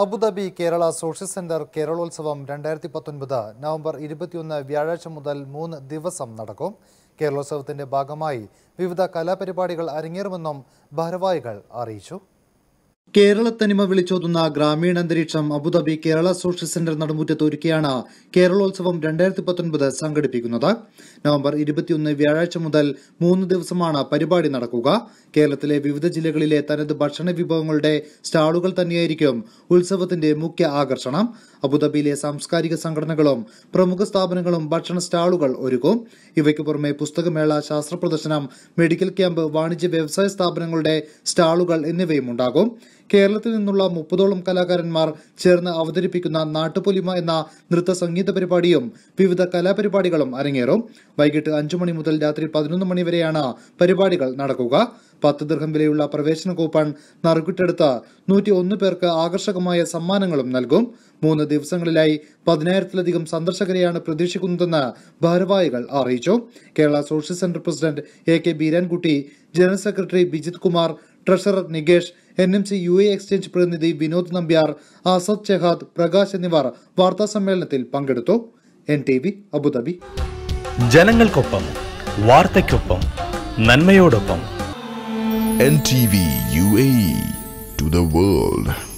Abu Dhabi Kerala social centre Keralolsavam രണ്ടായിരത്തി പത്തൊൻപത് November ഇരുപത്തിയൊന്ന് വ്യാഴാഴ്ച മുതൽ മൂന്ന് ദിവസം നടക്കും കേരളോത്സവത്തിന്റെ ഭാഗമായി വിവിധ കലാപരിപാടികൾ അരങ്ങേറുമെന്നും ഭാരവാഹികൾ അറിയിച്ചു തനിമ വിളിച്ചോതുന്ന ഗ്രാമീണ അന്തരീക്ഷം അബുദാബി കേരള സോഷ്യൽ സെന്റർ നടുമുറ്റത്ത് ഒരുക്കിയാണ് കേരളോത്സവം രണ്ടായിരത്തി പത്തൊൻപത് സംഘടിപ്പിക്കുന്നത് നവംബർ ഇരുപത്തിയൊന്ന് വ്യാഴാഴ്ച മുതൽ മൂന്ന് ദിവസമാണ് പരിപാടി നടക്കുക കേരളത്തിലെ വിവിധ ജില്ലകളിലെ തനത് ഭക്ഷണ വിഭവങ്ങളുടെ സ്റ്റാളുകൾ തന്നെയായിരിക്കും ഉത്സവത്തിന്റെ മുഖ്യ ആകർഷണം അബുദാബിയിലെ സാംസ്കാരിക സംഘടനകളും പ്രമുഖ സ്ഥാപനങ്ങളും ഭക്ഷണ സ്റ്റാളുകൾ ഒരുക്കും ഇവയ്ക്ക് പുറമെ പുസ്തകമേള ശാസ്ത്ര പ്രദർശനം മെഡിക്കൽ ക്യാമ്പ് വാണിജ്യ വ്യവസായ സ്ഥാപനങ്ങളുടെ സ്റ്റാളുകൾ എന്നിവയും ഉണ്ടാകും കേരളത്തിൽ നിന്നുള്ള മുപ്പതോളം കലാകാരന്മാർ ചേർന്ന് അവതരിപ്പിക്കുന്ന നാട്ടുപൊലിമ എന്ന നൃത്ത സംഗീത പരിപാടിയും വിവിധ കലാപരിപാടികളും അരങ്ങേറും വൈകിട്ട് അഞ്ചു മണി മുതൽ രാത്രി പതിനൊന്ന് മണി വരെയാണ് പരിപാടികൾ നടക്കുക പത്ത് ദീർഘം വിലയുള്ള പ്രവേശന കൂപ്പൺ നറുക്കിട്ടെടുത്ത് നൂറ്റി ഒന്ന് പേർക്ക് ആകർഷകമായ സമ്മാനങ്ങളും നൽകും മൂന്ന് ദിവസങ്ങളിലായി പതിനായിരത്തിലധികം സന്ദർശകരെയാണ് പ്രതീക്ഷിക്കുന്നതെന്ന് ഭാരവാഹികൾ അറിയിച്ചു Kerala social centre president A K Beerankutty general secretary Bijith Kumar treasurer Nikesh N M C U A exchange പ്രതിനിധി വിനോദ് നമ്പ്യാർ ആസദ് ചെഹാദ് പ്രകാശ് എന്നിവർ വാർത്താസമ്മേളനത്തിൽ പങ്കെടുത്തു എൻ ടി വി അബുദാബി ജനങ്ങൾക്കൊപ്പം വാർത്തയ്ക്കൊപ്പം നന്മയോടൊപ്പം N T V U A to the world